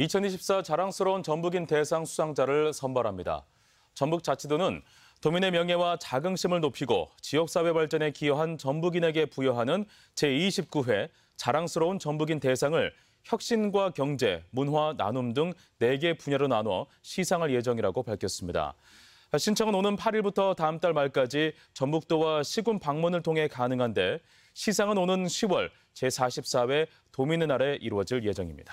2024 자랑스러운 전북인 대상 수상자를 선발합니다. 전북자치도는 도민의 명예와 자긍심을 높이고 지역사회 발전에 기여한 전북인에게 부여하는 제29회 자랑스러운 전북인 대상을 혁신과 경제, 문화, 나눔 등 4개 분야로 나눠 시상할 예정이라고 밝혔습니다. 신청은 오는 8일부터 다음 달 말까지 전북도와 시군 방문을 통해 가능한데 시상은 오는 10월 제44회 도민의 날에 이루어질 예정입니다.